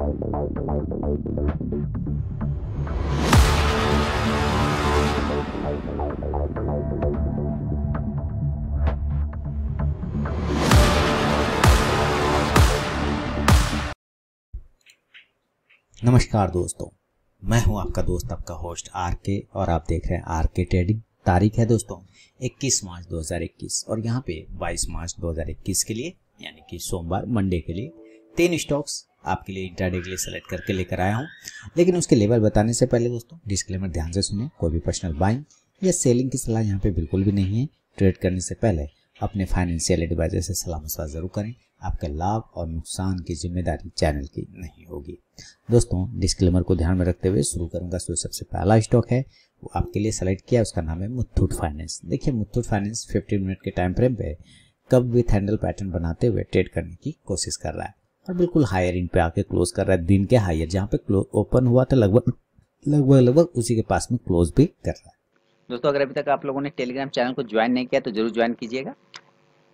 नमस्कार दोस्तों मैं हूं आपका दोस्त आपका होस्ट आर के और आप देख रहे हैं आर के ट्रेडिंग तारीख है दोस्तों 21 मार्च 2021 और यहां पे 22 मार्च 2021 के लिए यानी कि सोमवार मंडे के लिए तीन स्टॉक्स आपके लिए इंटरडे के लिए सेलेक्ट करके लेकर आया हूँ लेकिन उसके लेवल बताने से पहले दोस्तों डिस्क्लेमर ध्यान से सुने कोई भी पर्सनल बाइंग या सेलिंग की सलाह यहाँ पे बिल्कुल भी नहीं है ट्रेड करने से पहले अपने फाइनेंशियल एडवाइजर से सलाह मशवरा जरूर करें आपका लाभ और नुकसान की जिम्मेदारी चैनल की नहीं होगी दोस्तों डिस्क्लेमर को ध्यान में रखते हुए शुरू करूंगा जो सबसे पहला स्टॉक है वो आपके लिए सेलेक्ट किया उसका नाम है मुथूट फाइनेंस देखिए मुथूट फाइनेंस 15 मिनट के टाइम फ्रेम पे कब विथ हैंडल पैटर्न बनाते हुए ट्रेड करने की कोशिश कर रहा है और बिल्कुल हायर इन पे आके क्लोज कर रहा है दिन के हायर जहाँ पे ओपन हुआ था लगभग लगभग लगभग उसी के पास में क्लोज भी कर रहा है दोस्तों अगर अभी तक आप लोगों ने टेलीग्राम चैनल को ज्वाइन नहीं किया तो जरूर ज्वाइन कीजिएगा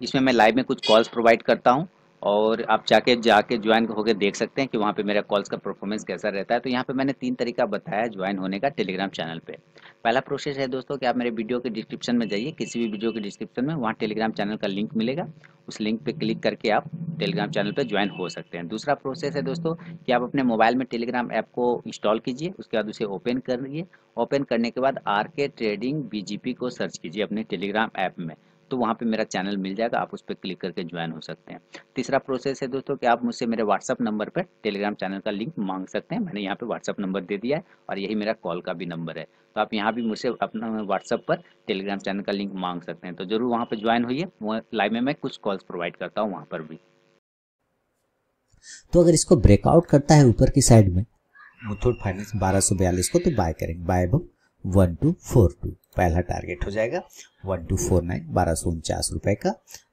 इसमें मैं लाइव में कुछ कॉल्स प्रोवाइड करता हूँ और आप जाके जाके ज्वाइन होकर देख सकते हैं कि वहाँ पे मेरा कॉल्स का परफॉर्मेंस कैसा रहता है तो यहाँ पे मैंने तीन तरीका बताया ज्वाइन होने का टेलीग्राम चैनल पे पहला प्रोसेस है दोस्तों कि आप मेरे वीडियो के डिस्क्रिप्शन में जाइए किसी भी वीडियो के डिस्क्रिप्शन में वहाँ टेलीग्राम चैनल का लिंक मिलेगा उस लिंक पे क्लिक करके आप टेलीग्राम चैनल पे ज्वाइन हो सकते हैं दूसरा प्रोसेस है दोस्तों कि आप अपने मोबाइल में टेलीग्राम ऐप को इंस्टॉल कीजिए उसके बाद उसे ओपन करिए ओपन करने के बाद आर ट्रेडिंग बी को सर्च कीजिए अपने टेलीग्राम ऐप में तो वहाँ पे मेरा चैनल मिल जाएगा आप उस पर क्लिक करके ज्वाइन हो सकते हैं तीसरा प्रोसेस है दोस्तों कि आप मुझसे मेरे व्हाट्सअप नंबर पर टेलीग्राम चैनल का लिंक मांग सकते हैं मैंने यहाँ पे व्हाट्सअप नंबर दे दिया है और यही मेरा कॉल का भी नंबर है तो आप यहाँ भी मुझसे अपना व्हाट्सअप पर टेलीग्राम चैनल का लिंक मांग सकते हैं तो जरूर वहाँ पर ज्वाइन होइए लाइव में मैं कुछ कॉल्स प्रोवाइड करता हूँ वहाँ पर भी तो अगर इसको ब्रेकआउट करता है ऊपर की साइड में मुथुट फाइनेंस बारह को तो बाय करेंगे buy above one two four two पहला टारगेट हो जाएगा वन टू फोर नाइन बारह सौ उनचास रुपए का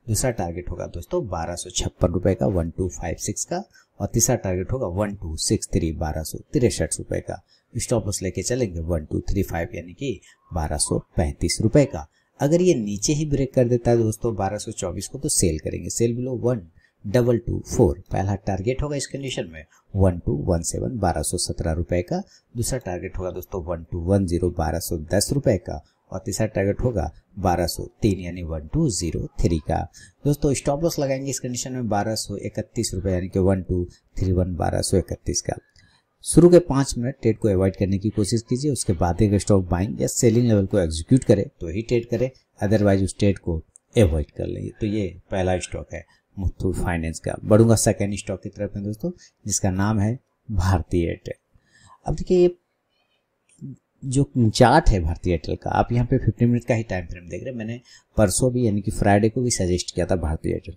दूसरा टारगेट होगा दोस्तों बारह सौ छप्पन रुपए का वन टू फाइव सिक्स का और तीसरा टारगेट होगा वन टू सिक्स थ्री बारह सौ तिरसठ रुपए का स्टॉप लॉस लेके चलेंगे वन टू थ्री फाइव यानी कि बारह सौ पैंतीस रुपए का अगर ये नीचे ही ब्रेक कर देता है दोस्तों बारह सौ चौबीस को तो सेल करेंगे sell below one double two four पहला टारगेट होगा इस कंडीशन में वन टू वन सेवन बारह सौ सत्रह रुपए का दूसरा टारगेट होगा दोस्तों वन टू वन जीरो बारह सौ दस रुपए का और तीसरा टारगेट होगा बारह सौ तीन यानी वन टू जीरो थ्री का दोस्तों स्टॉप लॉस लगाएंगे इस कंडीशन में बारह सौ इकतीस रुपए यानी कि वन टू थ्री वन बारह सौ इकतीस का शुरू के पांच मिनट ट्रेड को अवॉइड करने की कोशिश कीजिए उसके बाद एक स्टॉक बाइंग या सेलिंग लेवल को एग्जीक्यूट करे तो ही ट्रेड करे अदरवाइज उस ट्रेड को अवॉइड कर लेंगे तो ये पहला स्टॉक है मुथूट फाइनेंस का बढ़ूंगा सेकेंड स्टॉक की तरफ में दोस्तों जिसका नाम है भारतीय एयरटेल अब देखिए ये जो चार्ट है भारतीय एयरटेल का आप यहाँ पे 15 मिनट का ही टाइम फ्रेम देख रहे हैं मैंने परसों भी यानी कि फ्राइडे को भी सजेस्ट किया था भारतीय एयरटेल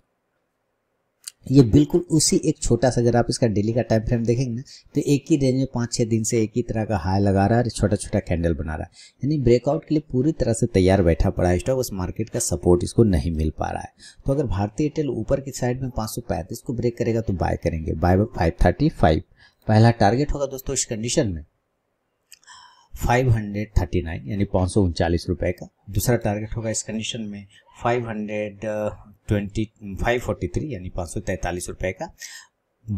ये बिल्कुल उसी एक छोटा सा अगर आप इसका डेली का टाइम फ्रेम देखेंगे ना तो एक ही रेंज में पाँच छः दिन से एक ही तरह का हाई लगा रहा है छोटा छोटा कैंडल बना रहा है यानी ब्रेकआउट के लिए पूरी तरह से तैयार बैठा पड़ा है स्टॉक उस मार्केट का सपोर्ट इसको नहीं मिल पा रहा है तो अगर भारतीय एयरटेल ऊपर की साइड में पाँच को ब्रेक करेगा तो बाय करेंगे बाय बाय फाइव पहला टारगेट होगा दोस्तों इस कंडीशन में 539 यानी पाँच सौ उनचालीस रुपये का दूसरा टारगेट होगा इस कंडीशन में 520 543 यानी पाँच सौ रुपये का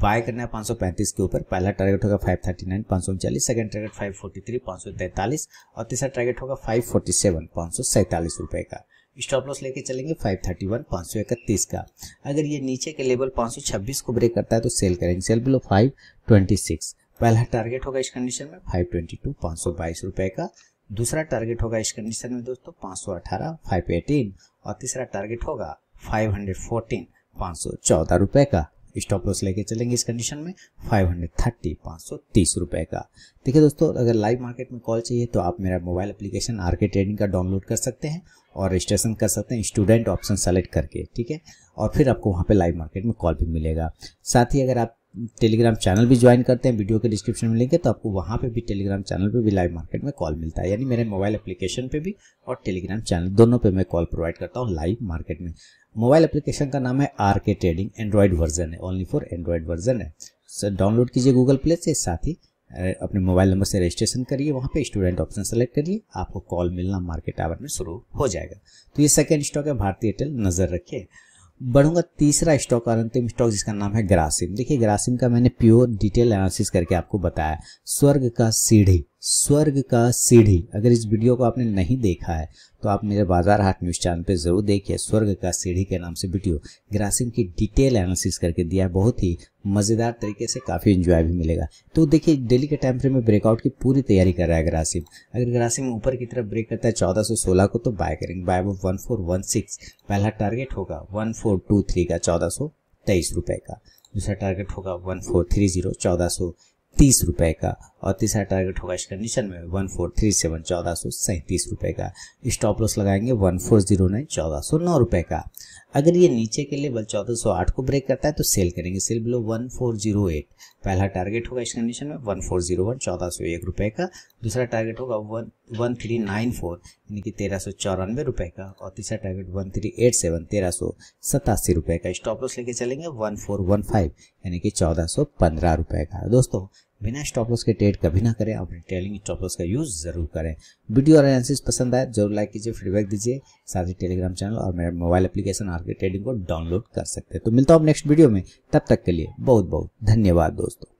बाय करना है 535 के ऊपर पहला टारगेट होगा 539 पाँच सौ उनचालीस सेकेंड टारगेट 543 पाँच और तीसरा टारगेट होगा 547 फोर्टी सौ सैंतालीस का स्टॉप लॉस लेके चलेंगे 531 531 का अगर ये नीचे के लेवल 526 को ब्रेक करता है तो सेल करेंगे सेल बिलो 526 पहला टारगेट होगा इस कंडीशन में फाइव ट्वेंटी टू पाँच सौ बाईस रुपये का दूसरा टारगेट होगा इस कंडीशन में दोस्तों पाँच सौ अठारह फाइव एटीन और तीसरा टारगेट होगा फाइव हंड्रेड फोर्टीन पाँच सौ चौदह रुपये का स्टॉप लॉस लेके चलेंगे इस कंडीशन में फाइव हंड्रेड थर्टी पाँच सौ तीस रुपये का देखिए दोस्तों अगर लाइव मार्केट में कॉल चाहिए तो आप मेरा मोबाइल एप्लीकेशन आर ट्रेडिंग का डाउनलोड कर सकते हैं और रजिस्ट्रेशन कर सकते हैं स्टूडेंट ऑप्शन सेलेक्ट करके ठीक है और फिर आपको वहाँ पे लाइव मार्केट में कॉल भी मिलेगा साथ ही अगर आप टेलीग्राम चैनल भी ज्वाइन करते हैं वीडियो के डिस्क्रिप्शन में लिंक है तो आपको वहाँ पे भी टेलीग्राम चैनल पे भी लाइव मार्केट में कॉल मिलता है यानी मेरे मोबाइल एप्लीकेशन पे भी और टेलीग्राम चैनल दोनों पे मैं कॉल प्रोवाइड करता हूँ लाइव मार्केट में मोबाइल एप्लीकेशन का नाम है R K trading Android version है ओनली फॉर एंड्रॉयड वर्जन है सर डाउनलोड कीजिए गूगल प्ले से साथ ही अपने मोबाइल नंबर से रजिस्ट्रेशन करिए वहाँ पे स्टूडेंट ऑप्शन सेलेक्ट करिए आपको कॉल मिलना मार्केट आवर में शुरू हो जाएगा तो ये सेकेंड स्टॉक है भारतीय एयरटेल नज़र रखिए बढ़ूंगा तीसरा स्टॉक और अंतिम स्टॉक जिसका नाम है ग्रासिम देखिए ग्रासिम का मैंने प्योर डिटेल एनालिसिस करके आपको बताया स्वर्ग का सीढ़ी स्वर्ग का सीढ़ी अगर इस वीडियो को आपने नहीं देखा है तो आप मेरे बाजार हाट न्यूज़ चैनल पे ज़रूर देखिए स्वर्ग का सीढ़ी के नाम से वीडियो ग्रासिम की डिटेल एनालिसिस करके दिया है बहुत ही मज़ेदार तरीके से काफ़ी एंजॉय भी मिलेगा तो देखिए डेली के टाइम फ्रेम में ब्रेकआउट की पूरी तैयारी कर रहा है ग्रासिम अगर ग्रासिम ऊपर की तरफ ब्रेक करता है चौदह सौ सोलह को तो बाय करेंगे बाय वो वन पहला टारगेट होगा वन का चौदह सौ का दूसरा टारगेट होगा वन फोर थ्री जीरो चौदह सौ तीस रुपए का और तीसरा टारगेट होगा इस कंडीशन में वन फोर थ्री सेवन चौदह सौ सैंतीस रुपए का स्टॉप लॉस लगाएंगे वन फोर जीरो नाइन चौदह सौ नौ रुपए का अगर ये नीचे के लेवल चौदह सौ आठ को ब्रेक करता है तो सेल करेंगे sell below one four zero eight पहला टारगेट होगा इस कंडीशन में वन फोर जीरो वन चौदह सौ एक रुपए का दूसरा टारगेट होगा one one three nine four यानी कि तेरह सौ चौरानवे रुपए का और तीसरा target one three eight seven तेरह सौ सतासी रुपए का स्टॉप लॉस लेके चलेंगे वन फोर वन फाइव यानी कि चौदह सौ पंद्रह रुपए का दोस्तों बिना स्टॉप लॉस के ट्रेड कभी ना करें अपने रिटेलिंग स्टॉप लॉस का यूज़ ज़रूर करें वीडियो और एनालिसिस पसंद आए जरूर लाइक कीजिए फीडबैक दीजिए साथ ही टेलीग्राम चैनल और मेरा mobile application R K trading को डाउनलोड कर सकते हैं तो मिलता हूँ नेक्स्ट वीडियो में तब तक के लिए बहुत बहुत धन्यवाद दोस्तों